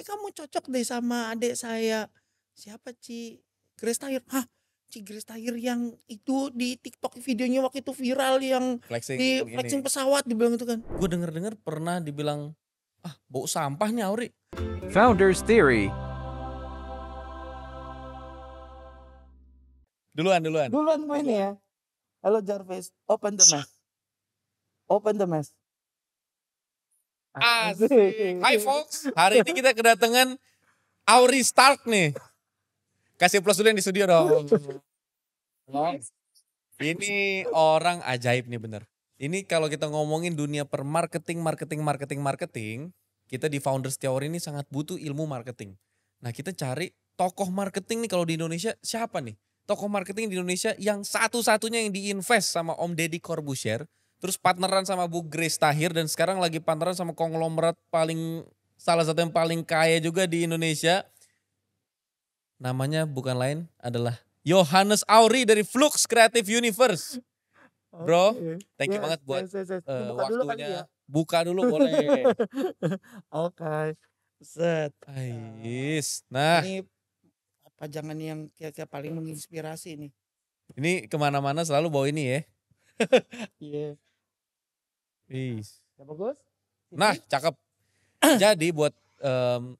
kayak kamu cocok deh sama adik saya siapa Ci Grace Tahir hah Ci Grace Tahir yang itu di TikTok videonya waktu itu viral yang flexing, di flexing gini. pesawat dibilang itu kan gue denger dengar pernah dibilang ah bau sampah nih Auri Founders Theory duluan duluan duluan gue ini ya halo Jarvis open the mess open the mess Asik. Hai folks, hari ini kita kedatangan Auri Stark nih. Kasih plus dulu yang di studio dong. Ini orang ajaib nih bener. Ini kalau kita ngomongin dunia per marketing, marketing, marketing, marketing, kita di Founders Theory ini sangat butuh ilmu marketing. Nah kita cari tokoh marketing nih kalau di Indonesia siapa nih? Tokoh marketing di Indonesia yang satu-satunya yang diinvest sama Om Deddy Corbusier Terus partneran sama Bu Grace Tahir dan sekarang lagi partneran sama konglomerat paling salah satu yang paling kaya juga di Indonesia. Namanya bukan lain adalah Johannes Auri dari Flux Creative Universe. Oh, Bro, thank you yes, banget buat yes, yes, yes. Uh, eh, Buka waktunya. Dulu Buka dulu ya. boleh. Oke. Okay. Set. Ais. Nah. Ini apa yang kira-kira paling menginspirasi nih. Ini kemana-mana selalu bawa ini ya. Iya. yeah. Is. Ya nah, bagus. Nah, cakep. Jadi buat um,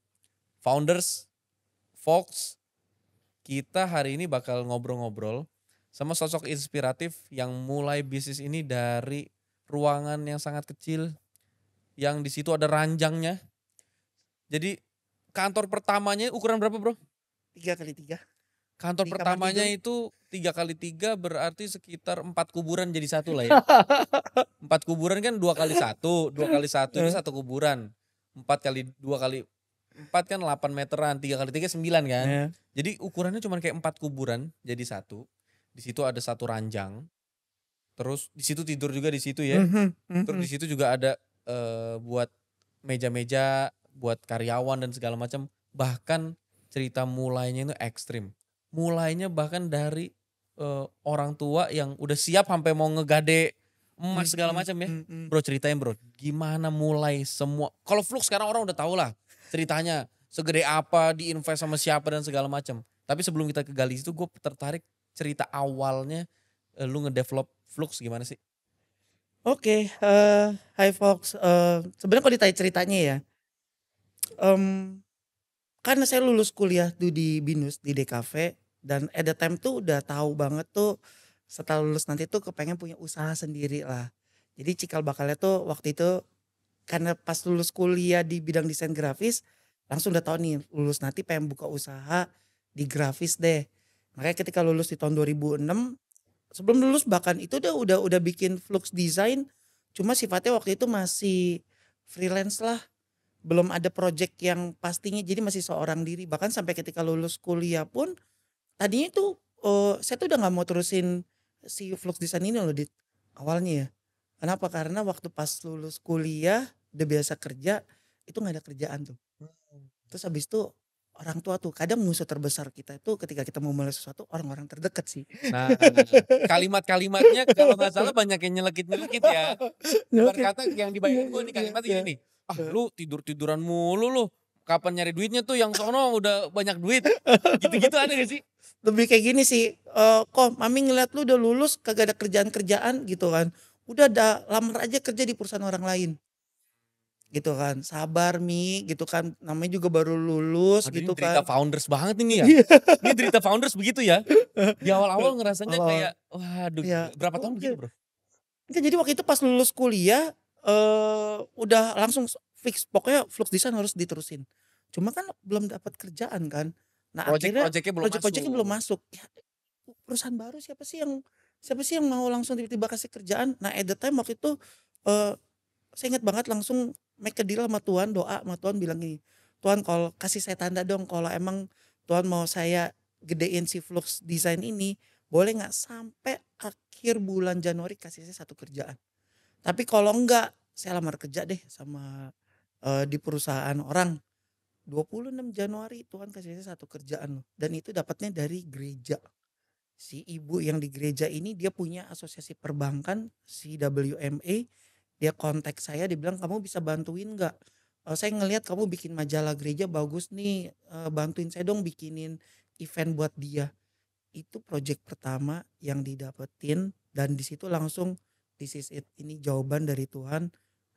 founders Fox, kita hari ini bakal ngobrol-ngobrol sama sosok inspiratif yang mulai bisnis ini dari ruangan yang sangat kecil, yang di situ ada ranjangnya. Jadi kantor pertamanya ukuran berapa bro? Tiga kali tiga. Kantor di pertamanya kamar itu tiga kali tiga berarti sekitar empat kuburan jadi satu lah ya. Empat kuburan kan dua kali satu, dua kali satu itu eh. satu kuburan. Empat kali dua kali empat kan delapan meteran, tiga kali tiga sembilan kan. Yeah. Jadi ukurannya cuma kayak empat kuburan jadi satu. Di situ ada satu ranjang. Terus di situ tidur juga di situ ya. Mhm, mhm. Terus di situ juga ada uh, buat meja-meja buat karyawan dan segala macam. Bahkan cerita mulainya itu ekstrim mulainya bahkan dari uh, orang tua yang udah siap sampai mau ngegade emas hmm, segala hmm, macam ya. Hmm, bro ceritain bro, gimana mulai semua? Kalau flux sekarang orang udah tau lah ceritanya segede apa, diinvest sama siapa dan segala macam. Tapi sebelum kita ke gali itu gue tertarik cerita awalnya uh, lu ngedevelop flux gimana sih? Oke, okay, uh, eh, hi Fox. Uh, Sebenarnya kalau ditanya ceritanya ya, um, karena saya lulus kuliah tuh di Binus di DKV, dan at the time tuh udah tahu banget tuh setelah lulus nanti tuh kepengen punya usaha sendiri lah jadi cikal bakalnya tuh waktu itu karena pas lulus kuliah di bidang desain grafis langsung udah tahu nih lulus nanti pengen buka usaha di grafis deh makanya ketika lulus di tahun 2006 sebelum lulus bahkan itu udah udah udah bikin flux design cuma sifatnya waktu itu masih freelance lah belum ada project yang pastinya jadi masih seorang diri bahkan sampai ketika lulus kuliah pun tadinya tuh uh, saya tuh udah nggak mau terusin si vlog sana ini loh di awalnya ya kenapa karena waktu pas lulus kuliah udah biasa kerja itu nggak ada kerjaan tuh hmm. terus habis itu orang tua tuh kadang musuh terbesar kita itu ketika kita mau mulai sesuatu orang-orang terdekat sih. Nah, nah, nah, nah. kalimat-kalimatnya kalau nggak salah banyak yang nyelekit-nyelekit ya. Berkata yang dibayangin gue nih kalimat ini iya, iya, nih. Iya. Ah lu tidur-tiduran mulu lu kapan nyari duitnya tuh yang sono udah banyak duit. Gitu-gitu ada gak sih? Lebih kayak gini sih, uh, kok mami ngeliat lu udah lulus kagak ada kerjaan-kerjaan gitu kan. Udah ada lamar aja kerja di perusahaan orang lain. Gitu kan, sabar Mi gitu kan. Namanya juga baru lulus Aduh, gitu ini kan. Cerita founders banget ini ya. Iya. ini cerita founders begitu ya. Di awal-awal ngerasanya awal. kayak waduh ya. berapa oh, tahun oh, begitu iya. bro? jadi waktu itu pas lulus kuliah uh, udah langsung fix pokoknya flux design harus diterusin cuma kan belum dapat kerjaan kan nah project, akhirnya projectnya belum project, masuk. Projectnya belum masuk ya, perusahaan baru siapa sih yang siapa sih yang mau langsung tiba-tiba kasih kerjaan nah at the time waktu itu uh, saya ingat banget langsung make a deal sama Tuhan doa sama Tuhan bilang ini Tuhan kalau kasih saya tanda dong kalau emang Tuhan mau saya gedein si flux design ini boleh nggak sampai akhir bulan Januari kasih saya satu kerjaan tapi kalau enggak saya lamar kerja deh sama uh, di perusahaan orang 26 Januari Tuhan kasih saya satu kerjaan loh dan itu dapatnya dari gereja si ibu yang di gereja ini dia punya asosiasi perbankan si WMA dia kontak saya dia bilang kamu bisa bantuin nggak uh, saya ngelihat kamu bikin majalah gereja bagus nih uh, bantuin saya dong bikinin event buat dia itu project pertama yang didapetin dan di situ langsung this is it ini jawaban dari Tuhan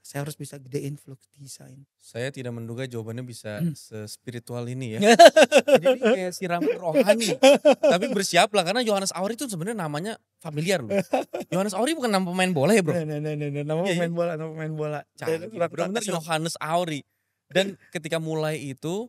saya harus bisa gedein flux design. Saya tidak menduga jawabannya bisa hmm. sespiritual ini ya. Jadi ini kayak siram rohani. Tapi bersiaplah karena Johannes Auri itu sebenarnya namanya familiar loh. Johannes Auri bukan nama pemain bola ya bro? Nah, nah, nah, nah, nah nama iya, iya. pemain bola, nama pemain bola. Canggih, benar-benar Johannes Auri. Dan ketika mulai itu,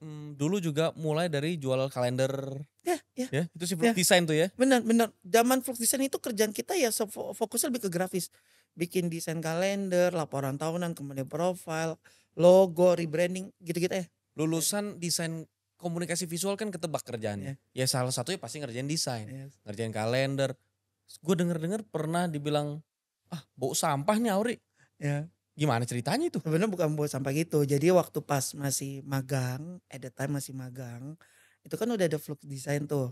hmm, dulu juga mulai dari jual kalender. Ya, ya. ya itu si flux ya. design tuh ya. Benar, benar. Zaman flux design itu kerjaan kita ya fokusnya lebih ke grafis bikin desain kalender, laporan tahunan, kemudian profile, logo, rebranding, gitu-gitu eh iya. Lulusan desain komunikasi visual kan ketebak kerjaannya. Yeah. Ya salah satunya pasti ngerjain desain, yes. Iya. ngerjain kalender. Gue denger-denger pernah dibilang, ah bau sampah nih Auri. Ya. Gimana ceritanya itu? Sebenarnya bukan bau sampah gitu. Jadi waktu pas masih magang, at the time masih magang, itu kan udah ada flux desain tuh.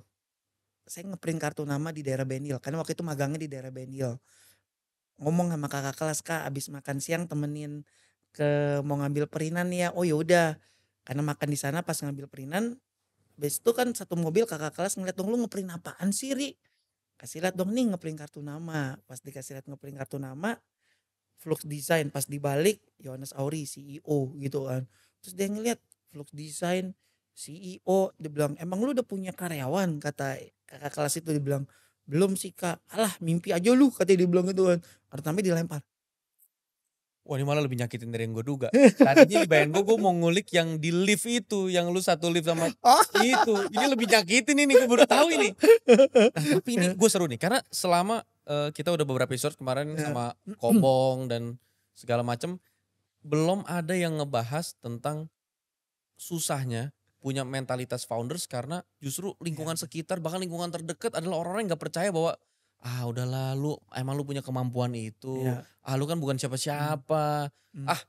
Saya ngeprint kartu nama di daerah Benil, karena waktu itu magangnya di daerah Benil ngomong sama kakak kelas kak abis makan siang temenin ke mau ngambil perinan ya oh yaudah karena makan di sana pas ngambil perinan abis itu kan satu mobil kakak kelas ngeliat dong lu ngeprint apaan sih Ri kasih lihat dong nih ngeprint kartu nama pas dikasih lihat ngeprint kartu nama Flux Design pas dibalik Yohanes Auri CEO gitu kan terus dia ngeliat Flux Design CEO dia bilang emang lu udah punya karyawan kata kakak kelas itu dia bilang belum sih kak alah mimpi aja lu katanya dia bilang gitu kan pertama dilempar Wah ini malah lebih nyakitin dari yang gue duga. Tadinya bayang gue, gue mau ngulik yang di lift itu. Yang lu satu lift sama oh. itu. Ini lebih nyakitin ini, gue baru tahu ini. Nah, tapi ini gue seru nih. Karena selama uh, kita udah beberapa episode kemarin iya. sama Kobong dan segala macem. Belum ada yang ngebahas tentang susahnya punya mentalitas founders karena justru lingkungan yeah. sekitar bahkan lingkungan terdekat adalah orang-orang yang nggak percaya bahwa ah udahlah lu emang lu punya kemampuan itu yeah. ah lu kan bukan siapa-siapa mm. ah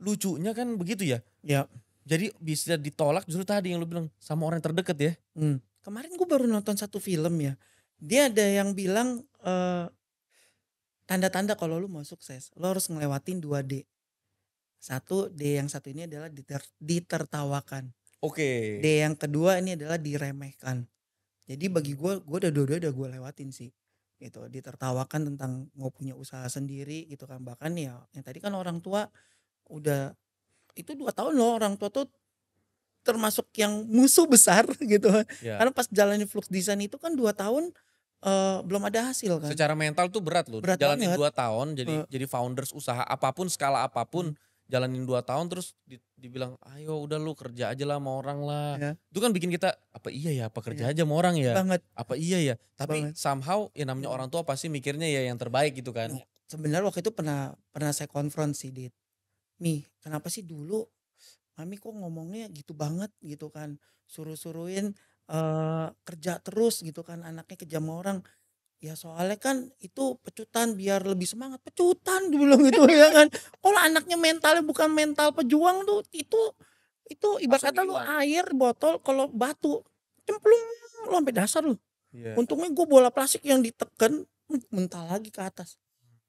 lucunya kan begitu ya yeah. jadi bisa ditolak justru tadi yang lu bilang sama orang yang terdekat ya mm. kemarin gua baru nonton satu film ya dia ada yang bilang tanda eh, tanda-tanda kalau lu mau sukses e lu harus ngelewatin 2 D satu D yang satu ini adalah diter, ditertawakan Oke. Okay. D yang kedua ini adalah diremehkan. Jadi bagi gue, gue udah dua-dua udah gue lewatin sih gitu ditertawakan tentang mau punya usaha sendiri gitu kan bahkan ya yang tadi kan orang tua udah itu dua tahun loh orang tua tuh termasuk yang musuh besar gitu yeah. karena pas jalanin flux design itu kan dua tahun uh, belum ada hasil kan. Secara mental tuh berat loh. Berat Jalani banget. dua tahun jadi uh, jadi founders usaha apapun skala apapun Uh, jalanin dua tahun terus di, dibilang ayo udah lu kerja aja lah sama orang lah ya. itu kan bikin kita apa iya ya apa kerja ya. aja sama orang ya banget apa iya ya tapi banget. somehow ya namanya iya. orang tua pasti mikirnya ya yang terbaik gitu kan iya. sebenarnya waktu itu pernah pernah saya konfront sih dit mi kenapa sih dulu mami kok ngomongnya gitu banget gitu kan suruh suruhin uh, eh, kerja terus gitu kan anaknya kerja sama orang Ya soalnya kan itu pecutan biar lebih semangat. Pecutan dibilang gitu ya kan. Kalau anaknya mentalnya bukan mental pejuang tuh itu itu ibarat kata lu air botol kalau batu cemplung lu sampai dasar lu. Yeah. Untungnya gue bola plastik yang diteken mental lagi ke atas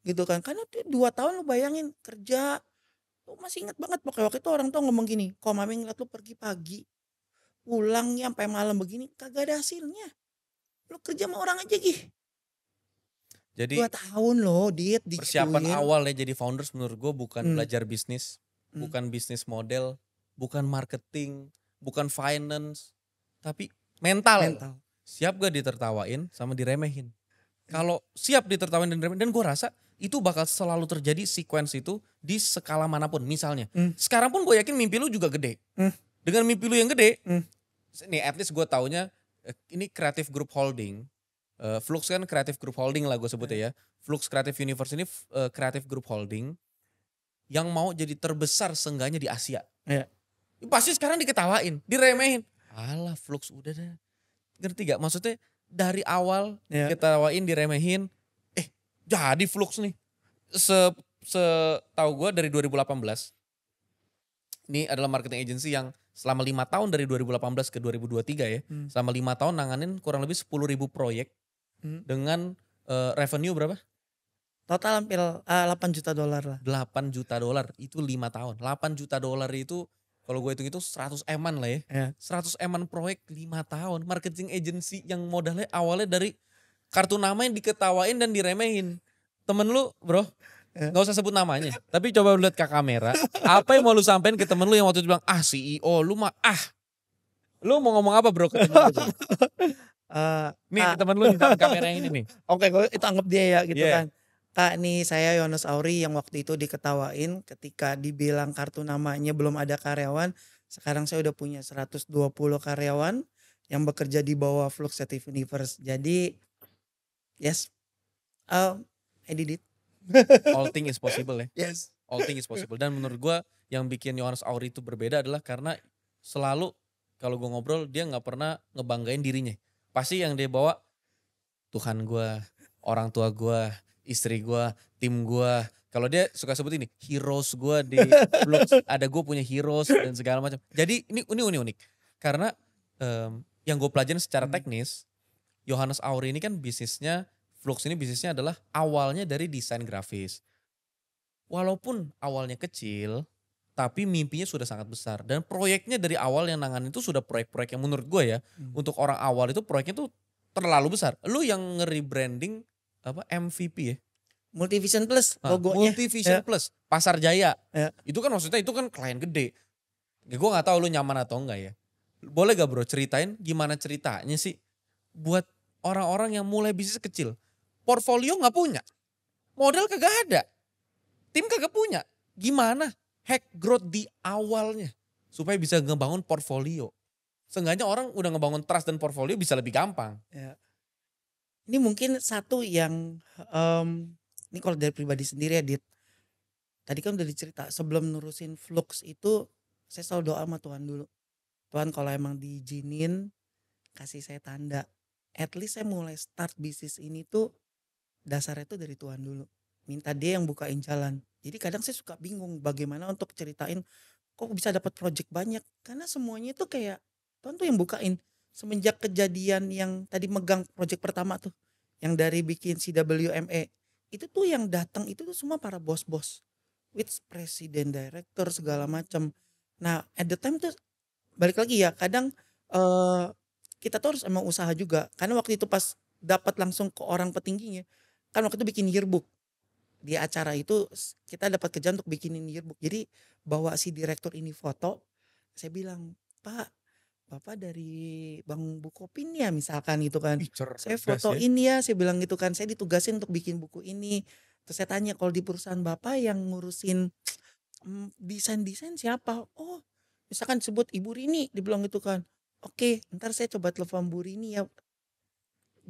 gitu kan karena tuh dua tahun lu bayangin kerja lu masih inget banget pokoknya waktu itu orang tuh ngomong gini kalau mami ngeliat lu pergi pagi pulangnya sampai malam begini kagak ada hasilnya lu kerja sama orang aja gih jadi dua tahun loh, diet di Persiapan awal ya jadi founders menurut gue bukan hmm. belajar bisnis, hmm. bukan bisnis model, bukan marketing, bukan finance, tapi mental. mental. Siap gak ditertawain sama diremehin? Hmm. Kalau siap ditertawain dan diremehin, dan gue rasa itu bakal selalu terjadi sequence itu di skala manapun. Misalnya, hmm. sekarang pun gue yakin mimpi lu juga gede. Hmm. Dengan mimpi lu yang gede, hmm. nih at least gue taunya eh, ini Creative group holding Uh, Flux kan Creative Group Holding lah gue sebutnya ya. Iya. Flux Creative Universe ini uh, Creative Group Holding yang mau jadi terbesar seenggaknya di Asia. Iya. Pasti sekarang diketawain, diremehin. Alah Flux udah deh. Ngerti gak? Maksudnya dari awal ya. diketawain, diremehin. Eh jadi Flux nih. Se, se tahu gue dari 2018. Ini adalah marketing agency yang selama lima tahun dari 2018 ke 2023 ya. Hmm. Selama lima tahun nanganin kurang lebih sepuluh ribu proyek hmm. dengan uh, revenue berapa? Total hampir uh, eh, 8 juta dolar lah. 8 juta dolar itu lima tahun. 8 juta dolar itu kalau gue hitung itu 100 eman lah ya. Yeah. Iya. 100 eman proyek 5 tahun. Marketing agency yang modalnya awalnya dari kartu nama yang diketawain dan diremehin. Temen lu bro, yeah. gak usah sebut namanya. tapi coba lihat ke kamera. Apa yang mau lu sampein ke temen lu yang waktu itu bilang, ah CEO lu mah ah. Lu mau ngomong apa bro? Uh, nih teman temen lu minta kamera yang ini nih. Oke, okay, itu anggap dia ya gitu yeah. kan. Kak nih saya Yonas Auri yang waktu itu diketawain ketika dibilang kartu namanya belum ada karyawan. Sekarang saya udah punya 120 karyawan yang bekerja di bawah Fluxative Universe. Jadi yes, um, I did it. All thing is possible ya. Yes. All thing is possible. Dan menurut gua yang bikin Yohanes Auri itu berbeda adalah karena selalu kalau gue ngobrol dia nggak pernah ngebanggain dirinya pasti yang dia bawa Tuhan gue, orang tua gue, istri gue, tim gue. Kalau dia suka sebut ini heroes gue di blog ada gue punya heroes dan segala macam. Jadi ini unik unik unik karena um, yang gue pelajarin secara hmm. teknis, Johannes Auri ini kan bisnisnya Flux ini bisnisnya adalah awalnya dari desain grafis. Walaupun awalnya kecil, tapi mimpinya sudah sangat besar dan proyeknya dari awal yang nangan itu sudah proyek-proyek yang menurut gue ya hmm. untuk orang awal itu proyeknya tuh terlalu besar. Lu yang ngeri branding apa MVP ya? Multivision Plus nah, logonya. Multivision ya. Plus, Pasar Jaya. Ya. Itu kan maksudnya itu kan klien gede. Ya, gue gak tahu lu nyaman atau enggak ya. Boleh gak bro ceritain gimana ceritanya sih buat orang-orang yang mulai bisnis kecil. Portfolio gak punya. Modal kagak ada. Tim kagak punya. Gimana? hack growth di awalnya supaya bisa ngebangun portfolio. Seenggaknya orang udah ngebangun trust dan portfolio bisa lebih gampang. Ya. Ini mungkin satu yang um, ini kalau dari pribadi sendiri ya Dit. Tadi kan udah dicerita sebelum nurusin flux itu saya selalu doa sama Tuhan dulu. Tuhan kalau emang diizinin kasih saya tanda. At least saya mulai start bisnis ini tuh dasarnya tuh dari Tuhan dulu. Minta dia yang bukain jalan. Jadi kadang saya suka bingung bagaimana untuk ceritain kok bisa dapat project banyak karena semuanya itu kayak Tuhan tuh yang bukain semenjak kejadian yang tadi megang project pertama tuh yang dari bikin CWME itu tuh yang datang itu tuh semua para bos-bos with presiden director segala macam. Nah, at the time tuh balik lagi ya, kadang uh, kita tuh harus emang usaha juga karena waktu itu pas dapat langsung ke orang petingginya kan waktu itu bikin yearbook di acara itu kita dapat kerja untuk bikinin yearbook. Jadi bawa si direktur ini foto, saya bilang, "Pak, Bapak dari Bang Bukopin ya misalkan gitu kan. Picture saya ya. fotoin ya. ya, saya bilang gitu kan. Saya ditugasin untuk bikin buku ini. Terus saya tanya kalau di perusahaan Bapak yang ngurusin mmm, desain-desain siapa? Oh, misalkan sebut Ibu Rini dibilang gitu kan. Oke, ntar saya coba telepon Bu Rini ya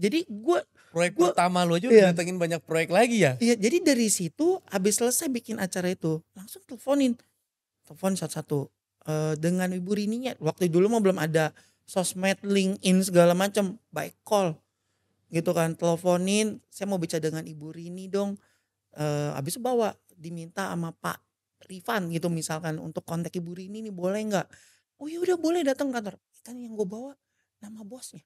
jadi gue proyek gua, pertama lo aja iya. udah datengin banyak proyek lagi ya iya jadi dari situ habis selesai bikin acara itu langsung teleponin telepon satu-satu uh, dengan ibu Rininya waktu dulu mah belum ada sosmed link in segala macam by call gitu kan teleponin saya mau bicara dengan ibu Rini dong uh, habis bawa diminta sama Pak Rifan gitu misalkan untuk kontak ibu Rini nih boleh nggak oh ya udah boleh datang kantor kan yang gue bawa nama bosnya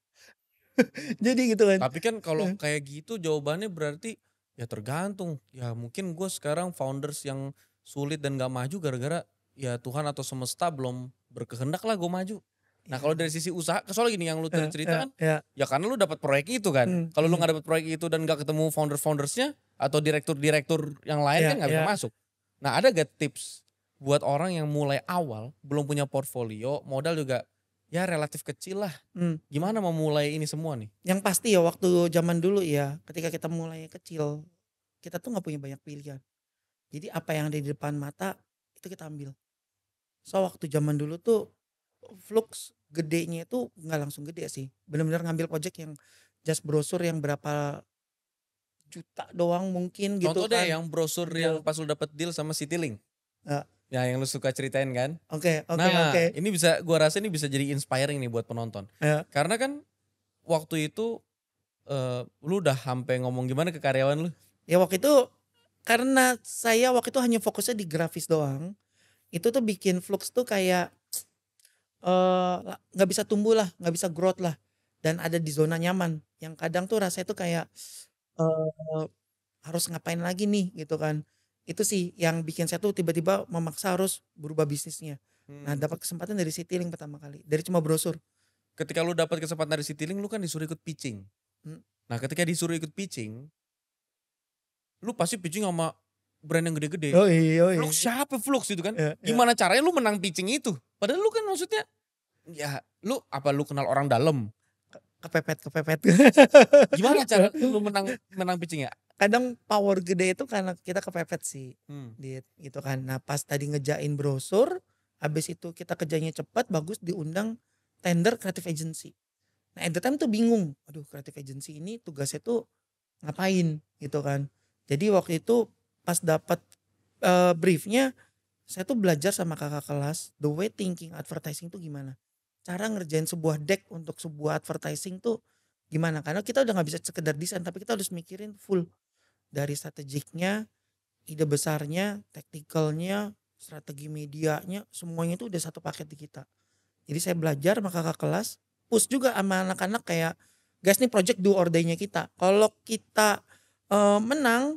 jadi gitu kan tapi kan kalau kayak gitu jawabannya berarti ya tergantung ya mungkin gue sekarang founders yang sulit dan gak maju gara-gara ya Tuhan atau semesta belum berkehendak lah gue maju iya. Nah kalau dari sisi usaha, kesalahan gini yang lu tadi cerita kan, ya, ya. karena lu dapat proyek itu kan. Hmm. Kalau lu hmm. gak dapat proyek itu dan gak ketemu founder-foundersnya atau direktur-direktur yang lain ya, kan nggak bisa iya. masuk. Nah ada gak tips buat orang yang mulai awal belum punya portfolio, modal juga ya relatif kecil lah. Hmm. Gimana mau mulai ini semua nih? Yang pasti ya waktu zaman dulu ya, ketika kita mulai kecil, kita tuh nggak punya banyak pilihan. Jadi apa yang ada di depan mata itu kita ambil. So waktu zaman dulu tuh flux gedenya itu nggak langsung gede sih. Benar-benar ngambil project yang just brosur yang berapa juta doang mungkin Contoh gitu Contoh deh kan. yang brosur iya. yang pas lu dapet deal sama Citylink. Uh, Ya yang lu suka ceritain kan? Oke, okay, oke, okay, nah, oke. Okay. Ini bisa gua rasa ini bisa jadi inspiring nih buat penonton. Yeah. Karena kan waktu itu uh, lu udah sampai ngomong gimana ke karyawan lu? Ya waktu itu karena saya waktu itu hanya fokusnya di grafis doang. Itu tuh bikin flux tuh kayak eh, nggak uh, gak bisa tumbuh lah, nggak bisa growth lah, dan ada di zona nyaman. Yang kadang tuh rasa itu kayak uh, harus ngapain lagi nih gitu kan itu sih yang bikin saya tuh tiba-tiba memaksa harus berubah bisnisnya. Nah, hmm. Nah dapat kesempatan dari Citylink pertama kali, dari cuma brosur. Ketika lu dapat kesempatan dari Citylink, lu kan disuruh ikut pitching. Hmm. Nah ketika disuruh ikut pitching, lu pasti pitching sama brand yang gede-gede. Oh iya, oh iya. Lu siapa Flux itu kan? Yeah, ya. Gimana yeah. caranya lu menang pitching itu? Padahal lu kan maksudnya, ya lu apa lu kenal orang dalam? kepepet, kepepet. Gimana cara lu menang menang pitching ya? kadang power gede itu karena kita kepepet sih hmm. dit gitu kan nah pas tadi ngejain brosur habis itu kita kerjanya cepat bagus diundang tender creative agency nah at the time tuh bingung aduh creative agency ini tugasnya tuh ngapain gitu kan jadi waktu itu pas dapat uh, briefnya saya tuh belajar sama kakak kelas the way thinking advertising tuh gimana cara ngerjain sebuah deck untuk sebuah advertising tuh gimana karena kita udah nggak bisa sekedar desain tapi kita harus mikirin full dari strategiknya ide besarnya teknikalnya strategi medianya semuanya itu udah satu paket di kita jadi saya belajar maka ke kelas push juga sama anak-anak kayak guys nih project do or day nya kita kalau kita e, menang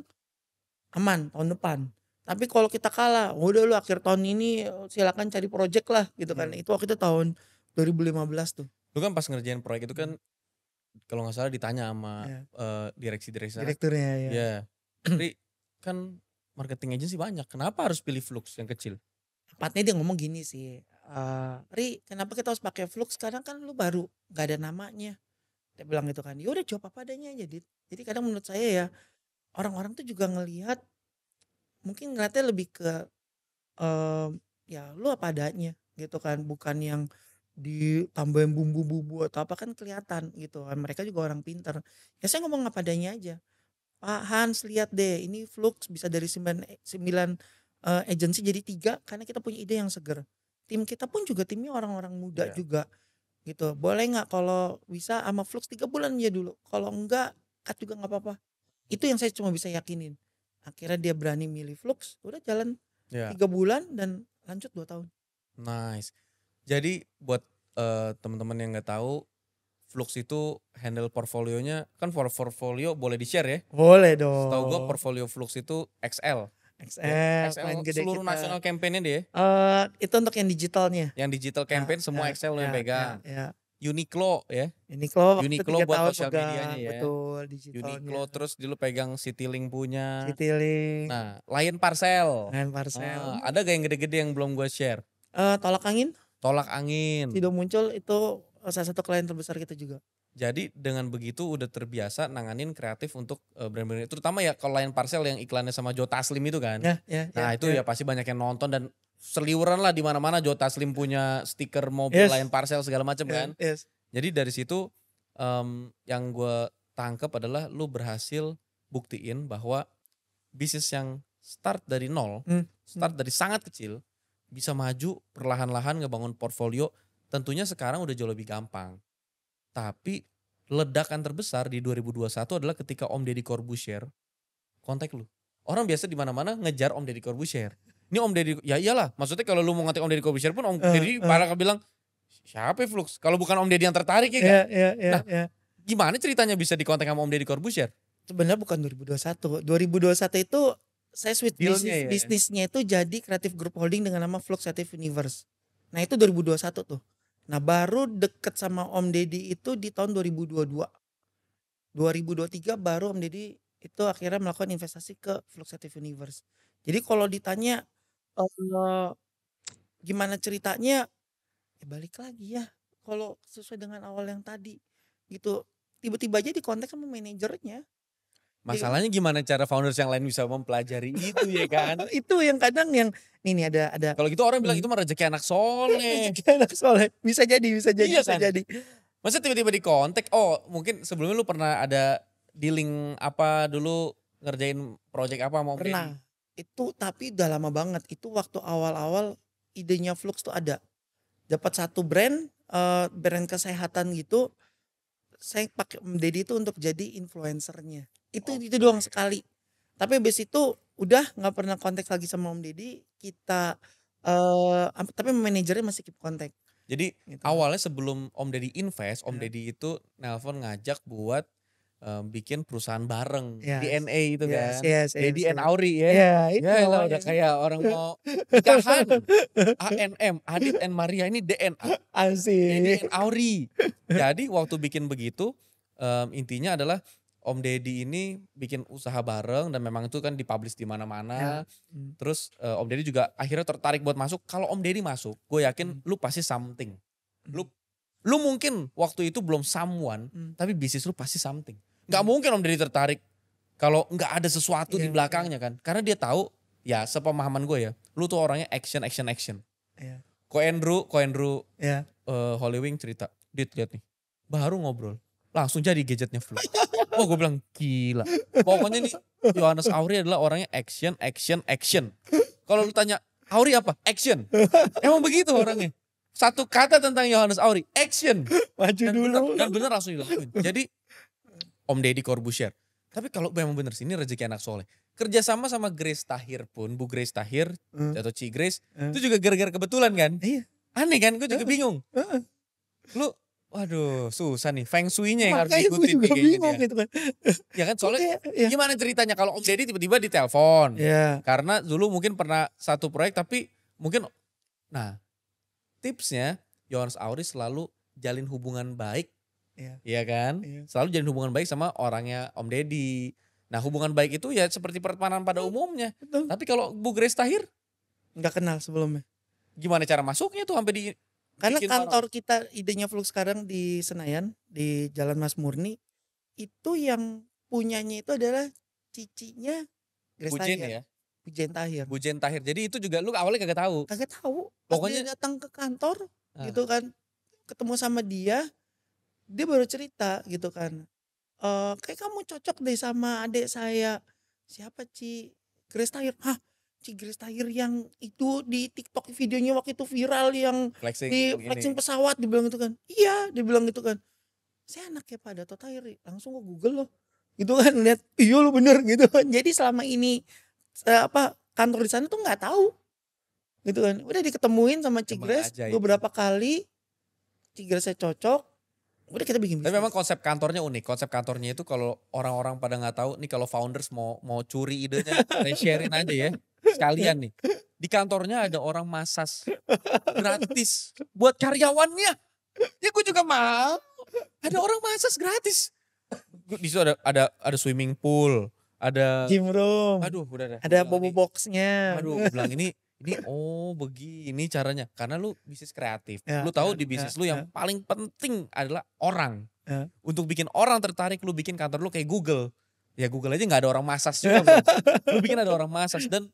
aman tahun depan tapi kalau kita kalah udah lu akhir tahun ini silakan cari project lah gitu kan hmm. itu waktu itu tahun 2015 tuh lu kan pas ngerjain proyek itu kan kalau nggak salah ditanya sama yeah. Iya. uh, direksi direksi direkturnya ya. Yeah. Tapi kan marketing agency banyak. Kenapa harus pilih Flux yang kecil? Tepatnya dia ngomong gini sih. Uh, Ri, kenapa kita harus pakai Flux? Kadang kan lu baru nggak ada namanya. Dia bilang gitu kan. Ya udah jawab apa adanya aja. Jadi, jadi kadang menurut saya ya orang-orang tuh juga ngelihat mungkin ngeliatnya lebih ke uh, ya lu apa adanya gitu kan bukan yang ditambahin bumbu-bumbu atau apa kan kelihatan gitu kan mereka juga orang pinter ya saya ngomong apa adanya aja Pak Hans lihat deh ini flux bisa dari 9, 9 uh, agensi jadi tiga karena kita punya ide yang seger tim kita pun juga timnya orang-orang muda yeah. juga gitu boleh nggak kalau bisa sama flux tiga bulan ya dulu kalau enggak cut juga nggak apa-apa itu yang saya cuma bisa yakinin akhirnya dia berani milih flux udah jalan iya. tiga bulan dan lanjut dua tahun nice jadi buat uh, teman-teman yang nggak tahu Flux itu handle portfolionya kan for portfolio boleh di share ya? Boleh dong. Tahu gue portfolio Flux itu XL. XL, ya, XL gede seluruh kita. nasional campaignnya dia. Uh, itu untuk yang digitalnya. Yang digital ya, campaign ya, semua ya, XL lo ya, yang pegang. Ya, ya. Uniqlo ya. Uniqlo, Uniqlo buat sosial medianya ya. Betul, digitalnya. Uniqlo terus dulu pegang Citylink punya. Citylink. Nah, Lion Parcel. Lion Parcel. Uh, ada gak yang gede-gede yang belum gue share? Uh, tolak angin? Tolak angin. tidak muncul itu eh, salah satu klien terbesar kita juga. Jadi dengan begitu udah terbiasa nanganin kreatif untuk eh, brand-brand itu terutama ya kalau lain parcel yang iklannya sama Jota Slim itu kan. Ya, ya, ya nah, ya, itu ya. ya pasti banyak yang nonton dan seliuran lah di mana-mana Jota Slim punya stiker mobil yes. lain parcel segala macam yes. Ya, kan. Yes. Jadi dari situ um, yang gue tangkap adalah lu berhasil buktiin bahwa bisnis yang start dari nol, hmm. hmm. start hmm. dari sangat kecil, bisa maju perlahan-lahan ngebangun portfolio tentunya sekarang udah jauh lebih gampang. Tapi ledakan terbesar di 2021 adalah ketika Om Deddy Corbusier kontak lu. Orang biasa di mana-mana ngejar Om Deddy Corbusier. Ini Om Deddy, ya iyalah. Maksudnya kalau lu mau ngetik Om Deddy Corbusier pun Om uh, Deddy uh. malah bilang siapa ya Flux? Kalau bukan Om Deddy yang tertarik ya yeah, kan? Yeah, yeah, iya, nah, yeah. gimana ceritanya bisa dikontak sama Om Deddy Corbusier? Sebenarnya bukan 2021. 2021 itu saya switch bisnis, ya? bisnisnya itu jadi kreatif group holding dengan nama Vlog Creative Universe. Nah itu 2021 tuh. Nah baru deket sama Om Deddy itu di tahun 2022. 2023 baru Om Deddy itu akhirnya melakukan investasi ke Vlog Creative Universe. Jadi kalau ditanya uh, gimana ceritanya, ya balik lagi ya. Kalau sesuai dengan awal yang tadi gitu, tiba-tiba aja di kontak sama manajernya Iya. Masalahnya gimana cara founders yang lain bisa mempelajari itu ya kan? itu yang kadang yang nih nih ada ada. Kalau gitu orang bilang hmm. itu mah rezeki anak soleh. rezeki anak soleh. Bisa jadi, bisa jadi, iya, bisa kan? jadi. Masa tiba-tiba di kontak, oh mungkin sebelumnya lu pernah ada dealing apa dulu ngerjain project apa mau Pernah. Itu tapi udah lama banget. Itu waktu awal-awal idenya Flux tuh ada. Dapat satu brand, uh, brand kesehatan gitu. Saya pakai Deddy itu untuk jadi influencernya itu itu doang sekali tapi abis itu udah nggak pernah kontak lagi sama Om Deddy kita uh, tapi manajernya masih keep kontak jadi gitu. awalnya sebelum Om Deddy invest Om ya. Deddy itu nelpon ngajak buat um, bikin perusahaan bareng yes. Iya. DNA itu yes, iya, kan. Yes, iya, yes, Dedi yes. and Auri ya. ya itu ya, lah, udah kayak orang mau nikahan. M Adit and Maria ini DNA. asih Dedi and Auri. Jadi waktu bikin begitu um, intinya adalah Om Deddy ini bikin usaha bareng dan memang itu kan dipublish di mana-mana. Ya. Hmm. Terus uh, Om Deddy juga akhirnya tertarik buat masuk. Kalau Om Deddy masuk, gue yakin hmm. lu pasti something. Hmm. Lu lu mungkin waktu itu belum someone, hmm. tapi bisnis lu pasti something. Hmm. Gak mungkin Om Deddy tertarik kalau nggak ada sesuatu yeah. di iya, iya. belakangnya kan. Karena dia tahu, ya sepemahaman gue ya, lu tuh orangnya action, action, action. Yeah. Ko Andrew, Ko Andrew yeah. Iya. uh, Holy cerita, dia lihat nih, baru ngobrol langsung jadi gadgetnya vlog. oh gue bilang gila. Pokoknya nih Johannes Auri adalah orangnya action, action, action. Kalau lu tanya Auri apa? Action. Emang begitu orangnya. Satu kata tentang Johannes Auri, action. Maju dan dulu. Bener, dan bener langsung dilakuin. Jadi Om Deddy Corbusier. Tapi kalau memang bener sih ini rezeki anak soleh. Kerjasama sama Grace Tahir pun, Bu Grace Tahir hmm. atau Ci Grace, hmm. itu juga gara-gara kebetulan kan? Iya. Aneh kan, gue juga bingung. Lu Waduh, susah nih. Feng Shui-nya yang Makanya harus diikuti Makanya juga gitu kan. ya kan, soalnya okay, ya. gimana ceritanya kalau Om Deddy tiba-tiba ditelepon. Yeah. Karena dulu mungkin pernah satu proyek tapi mungkin... Nah, tipsnya Yohanes Auri selalu jalin hubungan baik. Iya yeah. kan? Yeah. Selalu jalin hubungan baik sama orangnya Om Deddy. Nah hubungan baik itu ya seperti pertemanan pada hmm, umumnya. Betul. Tapi kalau Bu Grace Tahir? Nggak kenal sebelumnya. Gimana cara masuknya tuh sampai di karena Bikin kantor orang. kita idenya Flux sekarang di Senayan di Jalan Mas Murni itu yang punyanya itu adalah cicinya Grace Bujen ya. Bujen Tahir. Bujen Tahir. Jadi itu juga lu awalnya kagak tahu. Kagak tahu. Pas Pokoknya dia datang ke kantor uh. gitu kan. Ketemu sama dia, dia baru cerita gitu kan. Eh kayak kamu cocok deh sama adik saya. Siapa Ci? Grace Tahir. Hah, Cigres Tahir yang itu di TikTok videonya waktu itu viral yang flexing, di flexing ini. pesawat dibilang itu kan. Iya, dibilang gitu kan. Saya anaknya Pak Dato Tahir, langsung ke Google loh. Gitu kan lihat, iya lo bener gitu kan. Jadi selama ini eh, apa kantor di sana tuh nggak tahu. Gitu kan. Udah diketemuin sama Cigres beberapa kali kali. saya cocok, udah kita bikin bisnis. Tapi memang konsep kantornya unik. Konsep kantornya itu kalau orang-orang pada nggak tahu nih kalau founders mau mau curi idenya, sharing aja ya sekalian nih. Di kantornya ada orang masas gratis buat karyawannya. Ya gue juga mau. Ada orang masas gratis. Di situ ada ada ada swimming pool, ada gym room. Aduh, udah ada Ada bobo boxnya. Aduh, gue bilang ini ini oh begini caranya. Karena lu bisnis kreatif. Ya, lu tahu ya, di bisnis ya, lu yang ya. paling penting adalah orang. Ya. Untuk bikin orang tertarik lu bikin kantor lu kayak Google Ya Google aja nggak ada orang masas juga bro. lu bikin ada orang masas dan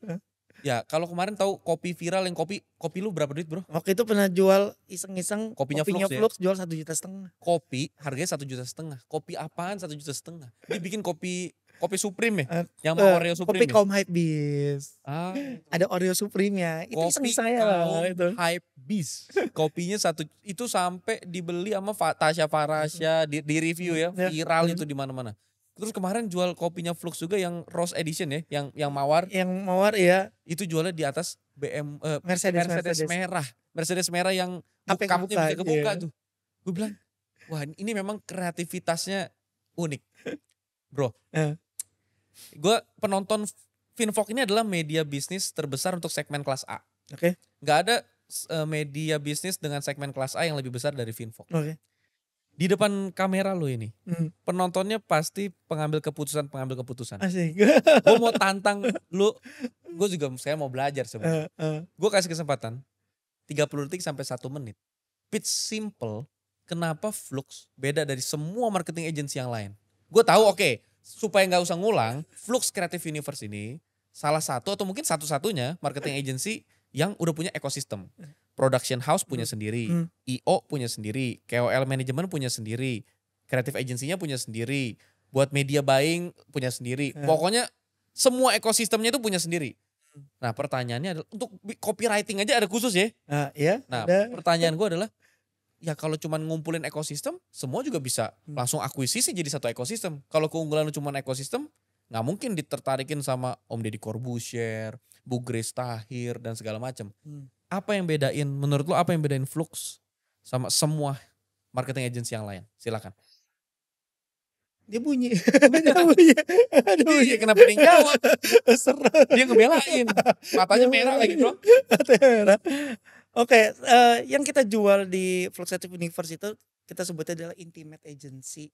ya kalau kemarin tahu kopi viral yang kopi kopi lu berapa duit bro? Waktu itu pernah jual iseng-iseng kopinya, kopinya flux, ya? jual satu juta setengah. Kopi harganya satu juta setengah. Kopi apaan satu juta setengah? Dia bikin kopi kopi Supreme ya? Uh, yang mau eh, Oreo Supreme. Kopi ya? kaum hype beast. Ah. Ada Oreo Supreme ya. Itu kopi saya lah itu. Hype beast. Kopinya satu itu sampai dibeli sama Tasya Farasya di, di review ya. Hmm, ya. Viral ya. itu di mana-mana. Terus kemarin jual kopinya Flux juga yang Rose Edition ya, yang yang mawar. Yang mawar ya. Itu jualnya di atas BM uh, eh, Mercedes, Mercedes, Mercedes merah. Mercedes merah yang kapnya bisa kebuka yeah. tuh. Gue bilang, wah ini memang kreativitasnya unik. Bro, Yeah. gue penonton Finvok ini adalah media bisnis terbesar untuk segmen kelas A. Oke. Okay. Gak ada uh, media bisnis dengan segmen kelas A yang lebih besar dari Finvok. Oke. Okay di depan kamera lo ini hmm. penontonnya pasti pengambil keputusan pengambil keputusan asik gue mau tantang lo, gue juga saya mau belajar sebenarnya uh, eh, uh. Eh. gue kasih kesempatan 30 detik sampai satu menit pitch simple kenapa flux beda dari semua marketing agency yang lain gue tahu oke okay, supaya nggak usah ngulang flux creative universe ini salah satu atau mungkin satu-satunya marketing agency yang udah punya ekosistem production house punya hmm. sendiri, hmm. IO punya sendiri, KOL management punya sendiri, kreatif agensinya punya sendiri, buat media buying punya sendiri. Hmm. Pokoknya semua ekosistemnya itu punya sendiri. Hmm. Nah pertanyaannya adalah untuk copywriting aja ada khusus ya? Uh, ya. Nah ada. pertanyaan gue adalah ya kalau cuman ngumpulin ekosistem, semua juga bisa hmm. langsung akuisisi jadi satu ekosistem. Kalau keunggulan cuma ekosistem, nggak mungkin ditertarikin sama Om Deddy Corbusier, Bu Grace Tahir dan segala macam. Hmm apa yang bedain menurut lo apa yang bedain Flux sama semua marketing agency yang lain? Silakan. Dia bunyi. Dia bunyi. Dia iya, kenapa dia jawab? Dia ngebelain. Matanya merah lagi bro. Matanya merah. Oke, eh, yang kita jual di Fluxative Universe itu kita sebutnya adalah intimate agency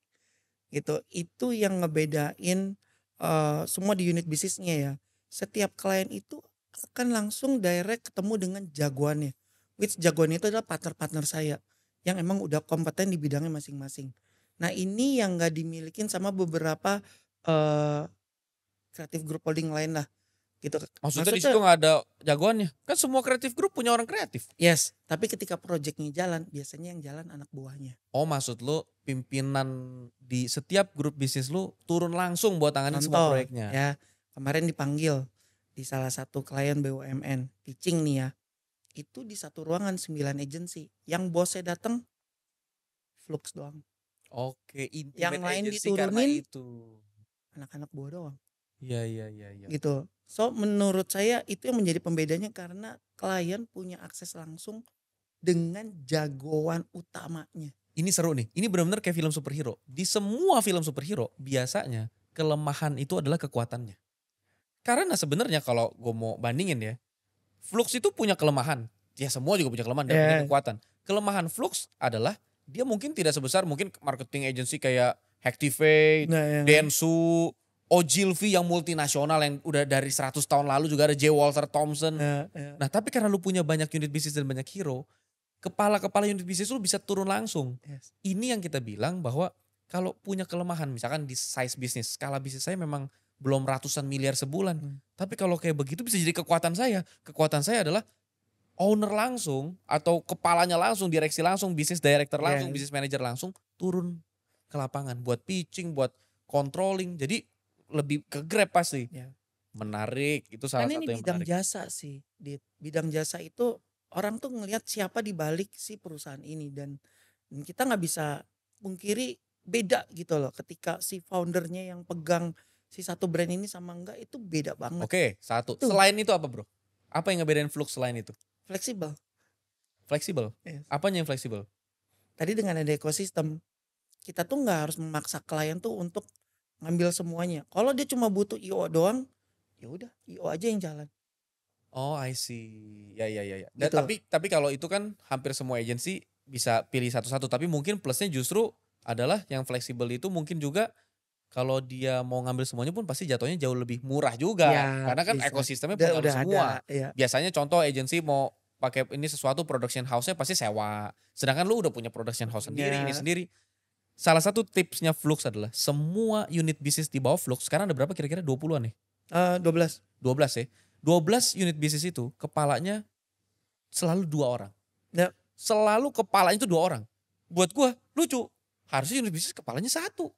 gitu. Itu yang ngebedain eh, semua di unit bisnisnya ya. Setiap klien itu akan langsung direct ketemu dengan jagoannya. Which jagoannya itu adalah partner-partner saya yang emang udah kompeten di bidangnya masing-masing. Nah ini yang gak dimilikin sama beberapa kreatif eh, uh, grup holding lain lah gitu. Maksudnya, Maksudnya di situ nggak ada jagoannya. Kan semua kreatif grup punya orang kreatif. Yes, tapi ketika proyeknya jalan, biasanya yang jalan anak buahnya. Oh, maksud lu pimpinan di setiap grup bisnis lu turun langsung buat tangannya semua proyeknya. Ya, kemarin dipanggil di salah satu klien BUMN, pitching nih ya. Itu di satu ruangan sembilan agensi. Yang bosnya datang flux doang. Oke, intimate Yang lain diturunin itu. Anak-anak buah doang. Iya, iya, iya, ya. Gitu. So, menurut saya itu yang menjadi pembedanya karena klien punya akses langsung dengan jagoan utamanya. Ini seru nih. Ini benar-benar kayak film superhero. Di semua film superhero biasanya kelemahan itu adalah kekuatannya. Karena sebenarnya kalau gue mau bandingin ya, Flux itu punya kelemahan. Ya semua juga punya kelemahan dan yeah. punya kekuatan. Kelemahan Flux adalah dia mungkin tidak sebesar mungkin marketing agency kayak Hactivate, nah, yeah. Iya. Densu, Ogilvy yang multinasional yang udah dari 100 tahun lalu juga ada J. Walter Thompson. Yeah, yeah. Nah tapi karena lu punya banyak unit bisnis dan banyak hero, kepala-kepala unit bisnis lu bisa turun langsung. Yes. Ini yang kita bilang bahwa kalau punya kelemahan, misalkan di size bisnis, skala bisnis saya memang belum ratusan miliar sebulan. Hmm. Tapi kalau kayak begitu bisa jadi kekuatan saya. Kekuatan saya adalah owner langsung atau kepalanya langsung, direksi langsung, bisnis director langsung, yeah. bisnis manager langsung turun ke lapangan buat pitching, buat controlling. Jadi lebih ke grab pasti. Yeah. Menarik, itu salah Karena satu ini yang bidang menarik. jasa sih. Di bidang jasa itu orang tuh ngelihat siapa di balik si perusahaan ini dan kita nggak bisa pungkiri beda gitu loh ketika si foundernya yang pegang si satu brand ini sama enggak itu beda banget. Oke, okay, satu. Tuh. Selain itu apa, Bro? Apa yang ngebedain flux selain itu? Fleksibel. Fleksibel. Yes. Apanya yang fleksibel? Tadi dengan ada ekosistem, kita tuh nggak harus memaksa klien tuh untuk ngambil semuanya. Kalau dia cuma butuh IO doang, ya udah IO aja yang jalan. Oh, I see. Ya, ya, ya, ya. Dan, gitu. Tapi, tapi kalau itu kan hampir semua agensi bisa pilih satu-satu. Tapi mungkin plusnya justru adalah yang fleksibel itu mungkin juga kalau dia mau ngambil semuanya pun pasti jatuhnya jauh lebih murah juga. Ya, Karena kan bisa. ekosistemnya udah, udah semua. Ada, ya. Biasanya contoh agensi mau pakai ini sesuatu production house-nya pasti sewa. Sedangkan lu udah punya production house sendiri, ya. ini iya. sendiri. Salah satu tipsnya Flux adalah semua unit bisnis di bawah Flux sekarang ada berapa kira-kira 20-an nih? Uh, 12. 12 ya. 12 eh, ya. unit bisnis itu kepalanya selalu dua orang. Ya. Selalu kepalanya itu dua orang. Buat gua lucu. Harusnya unit bisnis kepalanya satu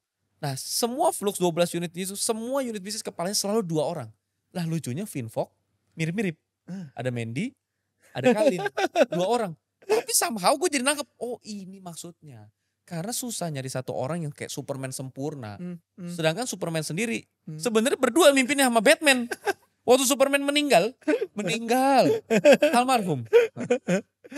Nah semua Flux 12 unit itu semua unit bisnis kepalanya selalu dua orang. Lah lucunya Finvok mirip-mirip. Ada Mandy ada Kalin. dua orang. Tapi somehow gue jadi nangkep, oh ini maksudnya. Karena susah nyari satu orang yang kayak Superman sempurna. Hmm, hmm. Sedangkan Superman sendiri hmm. sebenarnya berdua mimpinnya sama Batman. Waktu Superman meninggal, meninggal. Almarhum.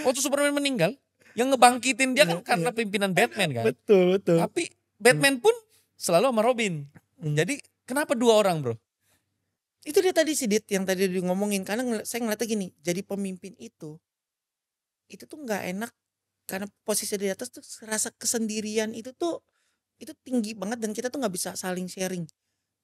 Waktu Superman meninggal, yang ngebangkitin dia kan iya, karena iya. pimpinan Batman kan. Betul, betul. Tapi Batman pun selalu sama Robin. Hmm. Jadi kenapa dua orang bro? Itu dia tadi si Dit, yang tadi di ngomongin karena saya ngeliatnya gini, jadi pemimpin itu itu tuh gak enak karena posisi di atas tuh rasa kesendirian itu tuh itu tinggi banget dan kita tuh nggak bisa saling sharing.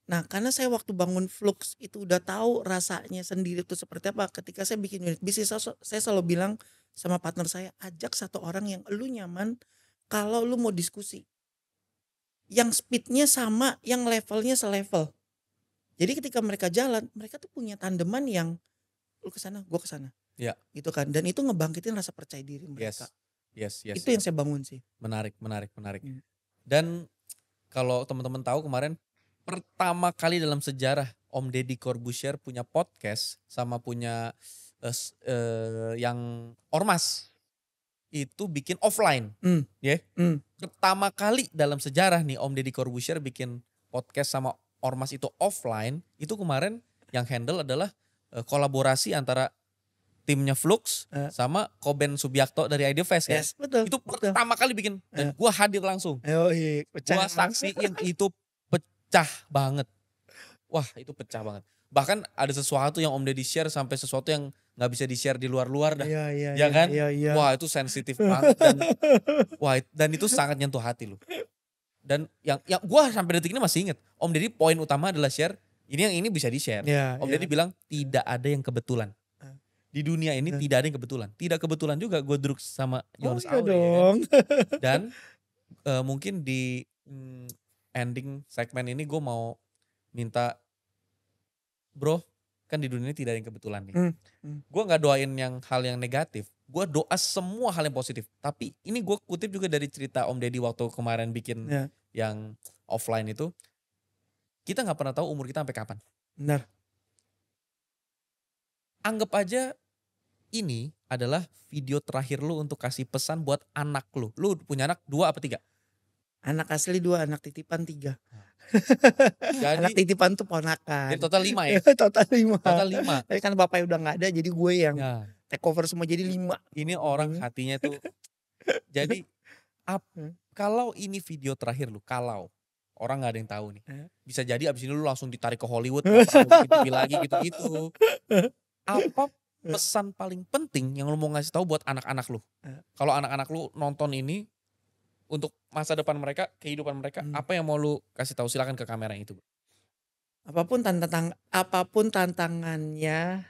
Nah karena saya waktu bangun Flux itu udah tahu rasanya sendiri tuh seperti apa. Ketika saya bikin unit bisnis saya selalu bilang sama partner saya ajak satu orang yang lu nyaman kalau lu mau diskusi yang speednya sama, yang levelnya selevel. Jadi ketika mereka jalan, mereka tuh punya tandeman yang lu kesana, gue gua kesana Ya. Gitu kan. Dan itu ngebangkitin rasa percaya diri mereka. Yes. Yes, yes. Itu yes. yang saya bangun sih. Menarik, menarik, menarik. Hmm. Dan kalau teman-teman tahu kemarin pertama kali dalam sejarah Om Deddy Corbusier punya podcast sama punya uh, uh, yang ormas itu bikin offline. Mm. Ya. Yeah. Mm. Pertama kali dalam sejarah nih Om Deddy Corbusier bikin podcast sama Ormas itu offline, itu kemarin yang handle adalah uh, kolaborasi antara timnya Flux uh. sama Koben Subiakto dari Idea Fest kan. betul. Itu betul. pertama kali bikin dan eh. gue hadir langsung. Oh, iya, pecah. Gue saksiin itu pecah banget. Wah, itu pecah banget. Bahkan ada sesuatu yang Om Deddy share sampai sesuatu yang nggak bisa di share di luar-luar dah. Iya, iya, ya iya, kan? Iya, iya. Wah itu sensitif banget dan wah dan itu sangat nyentuh hati loh. Dan yang yang gue sampai detik ini masih inget. Om Deddy poin utama adalah share. Ini yang ini bisa di share. Ya, Om ya. Deddy bilang tidak ada yang kebetulan. Di dunia ini ya. tidak ada yang kebetulan. Tidak kebetulan juga gue duduk sama Yohanes oh, iya ya kan? Dong. Dan uh, mungkin di mm, ending segmen ini gue mau minta bro kan di dunia ini tidak ada yang kebetulan nih. Hmm. hmm. Gue nggak doain yang hal yang negatif. Gue doa semua hal yang positif. Tapi ini gue kutip juga dari cerita Om Deddy waktu kemarin bikin yeah. yang offline itu. Kita nggak pernah tahu umur kita sampai kapan. Benar. Anggap aja ini adalah video terakhir lu untuk kasih pesan buat anak lu. Lu punya anak dua apa tiga? Anak asli dua, anak titipan tiga. Nah, jadi, anak titipan tuh ponakan. Jadi total lima ya? total lima. Total lima. Tapi kan bapaknya udah nggak ada, jadi gue yang ya. take over semua jadi lima. Ini orang hmm. hatinya tuh. jadi ap hmm. kalau ini video terakhir lu, kalau orang nggak ada yang tahu nih, hmm. bisa jadi abis ini lu langsung ditarik ke Hollywood, apa, lagi gitu-gitu. Apa pesan paling penting yang lu mau ngasih tahu buat anak-anak lu? Kalau anak-anak lu nonton ini, untuk masa depan mereka, kehidupan mereka, hmm. apa yang mau lu kasih tahu silakan ke kamera itu. Apapun tantang apapun tantangannya,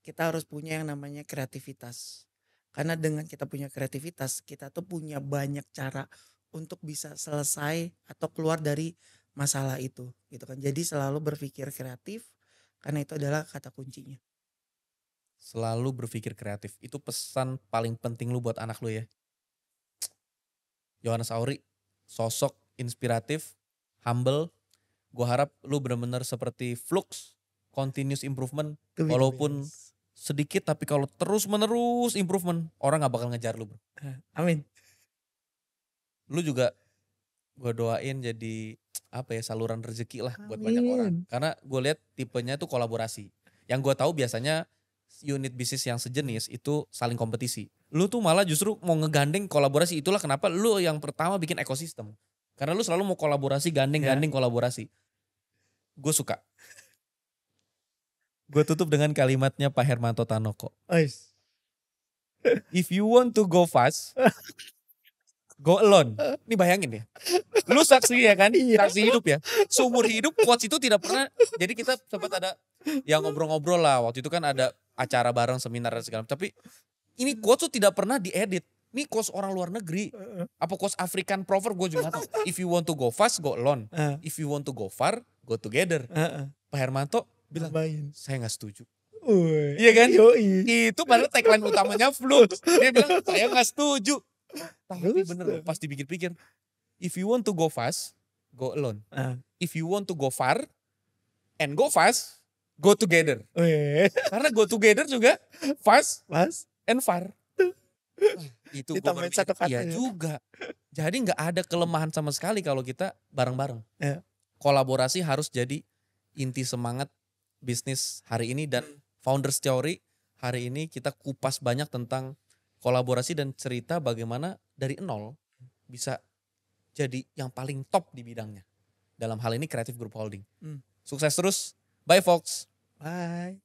kita harus punya yang namanya kreativitas. Karena dengan kita punya kreativitas, kita tuh punya banyak cara untuk bisa selesai atau keluar dari masalah itu, gitu kan. Jadi selalu berpikir kreatif karena itu adalah kata kuncinya. Selalu berpikir kreatif. Itu pesan paling penting lu buat anak lu ya. Yohanes Auri sosok inspiratif, humble. Gue harap lu bener-bener seperti Flux, continuous improvement. Tuh, walaupun sedikit tapi kalau terus menerus improvement, orang gak bakal ngejar lu bro. Eh, amin. Lu juga gue doain jadi apa ya saluran rezeki lah amin. buat banyak orang. Karena gue lihat tipenya itu kolaborasi. Yang gue tahu biasanya unit bisnis yang sejenis itu saling kompetisi lu tuh malah justru mau ngegandeng kolaborasi itulah kenapa lu yang pertama bikin ekosistem karena lu selalu mau kolaborasi gandeng yeah. gandeng kolaborasi gue suka gue tutup dengan kalimatnya Pak Hermanto Tanoko Ais. if you want to go fast go alone ini bayangin ya lu saksi ya kan iya. saksi hidup ya seumur hidup quotes itu tidak pernah jadi kita sempat ada yang ngobrol-ngobrol lah waktu itu kan ada acara bareng seminar dan segala tapi ini quotes tuh tidak pernah diedit. Ini quotes orang luar negeri. Apa quotes African proverb gue juga gak tahu. If you want to go fast, go alone. Uh. If you want to go far, go together. Uh -uh. Pak Hermanto bilang, Ambain. saya nggak setuju. Uy, iya kan? Yoi. Itu padahal tagline utamanya Flux. Dia bilang, saya nggak setuju. Tapi bener pasti pas dipikir-pikir. If you want to go fast, go alone. Uh. If you want to go far, and go fast, go together. Oh, Karena go together juga fast, fast and far. itu gue satu kata iya ya, juga. Jadi nggak ada kelemahan sama sekali kalau kita bareng-bareng. Ya. Kolaborasi harus jadi inti semangat bisnis hari ini dan founders theory hari ini kita kupas banyak tentang kolaborasi dan cerita bagaimana dari nol bisa jadi yang paling top di bidangnya. Dalam hal ini Creative Group Holding. Hmm. Sukses terus. Bye folks. Bye.